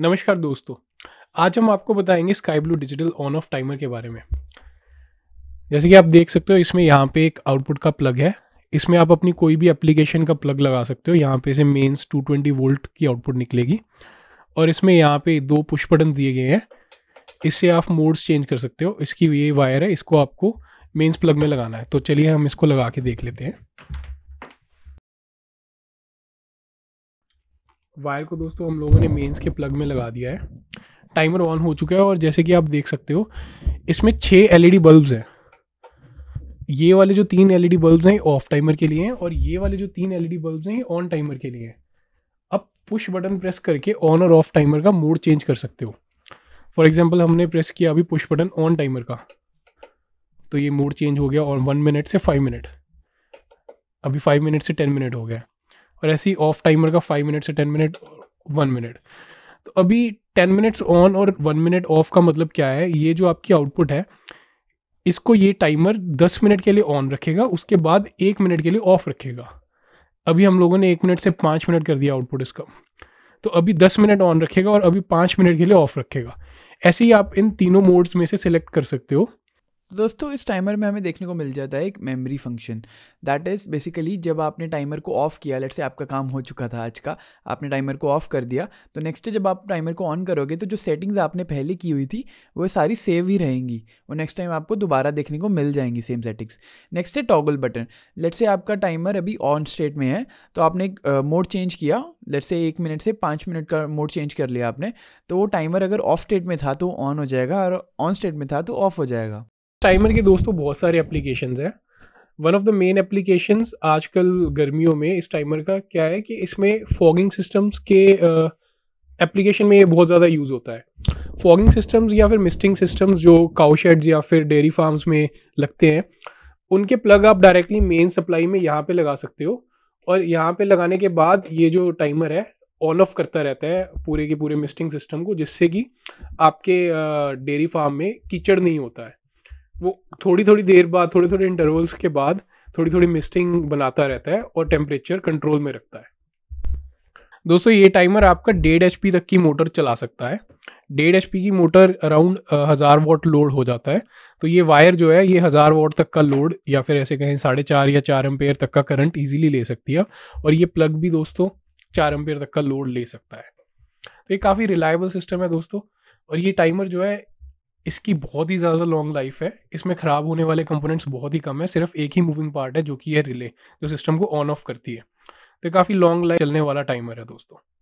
नमस्कार दोस्तों आज हम आपको बताएंगे sky blue digital on off timer के बारे में जैसे कि आप देख सकते हो इसमें यहाँ पे एक आउटपुट का प्लग है इसमें आप अपनी कोई भी एप्लीकेशन का प्लग लगा सकते हो यहाँ पे से मेंस 220 वोल्ट की आउटपुट निकलेगी और इसमें यहाँ पे दो पुश बटन दिए गए हैं इससे आप मोड्स चेंज कर सकते हो इसकी ये वायर है इसको आपको मेन्स प्लग में लगाना है तो चलिए हम इसको लगा के देख लेते हैं वायर को दोस्तों हम लोगों ने मेंस के प्लग में लगा दिया है टाइमर ऑन हो चुका है और जैसे कि आप देख सकते हो इसमें छः एलईडी बल्बस हैं ये वाले जो तीन डी बल्ब e हैं ऑफ टाइमर के लिए हैं और ये वाले जो तीन डी बल्ब e हैं ये ऑन टाइमर के लिए हैं अब पुश बटन प्रेस करके ऑन और ऑफ टाइमर का मोड चेंज कर सकते हो फॉर एग्जाम्पल हमने प्रेस किया अभी पुश बटन ऑन टाइमर का तो ये मोड चेंज हो गया और वन मिनट से फाइव मिनट अभी फाइव मिनट से टेन मिनट हो गया और ऐसे ही ऑफ टाइमर का फाइव मिनट से टेन मिनट वन मिनट तो अभी टेन मिनट्स ऑन और वन मिनट ऑफ का मतलब क्या है ये जो आपकी आउटपुट है इसको ये टाइमर दस मिनट के लिए ऑन रखेगा उसके बाद एक मिनट के लिए ऑफ रखेगा अभी हम लोगों ने एक मिनट से पाँच मिनट कर दिया आउटपुट इसका तो अभी दस मिनट ऑन रखेगा और अभी पाँच मिनट के लिए ऑफ रखेगा ऐसे ही आप इन तीनों मोड्स में से सिलेक्ट कर सकते हो दोस्तों इस टाइमर में हमें देखने को मिल जाता है एक memory function that is basically जब आपने टाइमर को ऑफ़ किया लेट से आपका काम हो चुका था आज का आपने टाइमर को ऑफ़ कर दिया तो नेक्स्ट जब आप टाइमर को ऑन करोगे तो जो सेटिंग्स आपने पहले की हुई थी वो सारी सेव ही रहेंगी और नेक्स्ट टाइम आपको दोबारा देखने को मिल जाएंगी सेम सेटिंग्स नेक्स्ट है टॉगल बटन लेट से आपका टाइमर अभी ऑन स्टेट में है तो आपने एक मोड चेंज किया लेट से एक मिनट से पाँच मिनट का मोड चेंज कर लिया आपने तो वो टाइमर अगर ऑफ स्टेट में था तो ऑन हो जाएगा और ऑन स्टेट में था तो ऑफ हो जाएगा टाइमर के दोस्तों बहुत सारे एप्लीकेशन हैं one of the main application आजकल गर्मियों में इस टाइमर का क्या है कि इसमें फॉगिंग सिस्टम्स के एप्लीकेशन uh, में ये बहुत ज़्यादा यूज़ होता है फॉगिंग सिस्टम्स या फिर मिस्टिंग सिस्टम्स जो काउशेड्स या फिर डेयरी फार्म्स में लगते हैं उनके प्लग आप डायरेक्टली मेन सप्लाई में यहाँ पे लगा सकते हो और यहाँ पे लगाने के बाद ये जो टाइमर है ऑन ऑफ करता रहता है पूरे के पूरे मिस्टिंग सिस्टम को जिससे कि आपके डेयरी फार्म में कीचड़ नहीं होता है वो थोड़ी थोड़ी देर बाद थोड़े थोड़े इंटरवल्स के बाद थोड़ी थोड़ी मिस्टिंग बनाता रहता है और टेम्परेचर कंट्रोल में रखता है दोस्तों ये टाइमर आपका डेढ़ एच तक की मोटर चला सकता है डेढ़ एच की मोटर अराउंड हज़ार वोट लोड हो जाता है तो ये वायर जो है ये हज़ार वोट तक का लोड या फिर ऐसे कहें साढ़े चार या चार एम्पेयर तक का करंट इजीली ले सकती है और ये प्लग भी दोस्तों चार एम्पेयर तक का लोड ले सकता है तो ये काफ़ी रिलायबल सिस्टम है दोस्तों और ये टाइमर जो है इसकी बहुत ही ज़्यादा लॉन्ग लाइफ है इसमें ख़राब होने वाले कंपोनेंट्स बहुत ही कम है सिर्फ एक ही मूविंग पार्ट है जो कि है रिले जो सिस्टम को ऑन ऑफ करती है तो काफ़ी लॉन्ग लाइफ चलने वाला टाइमर है दोस्तों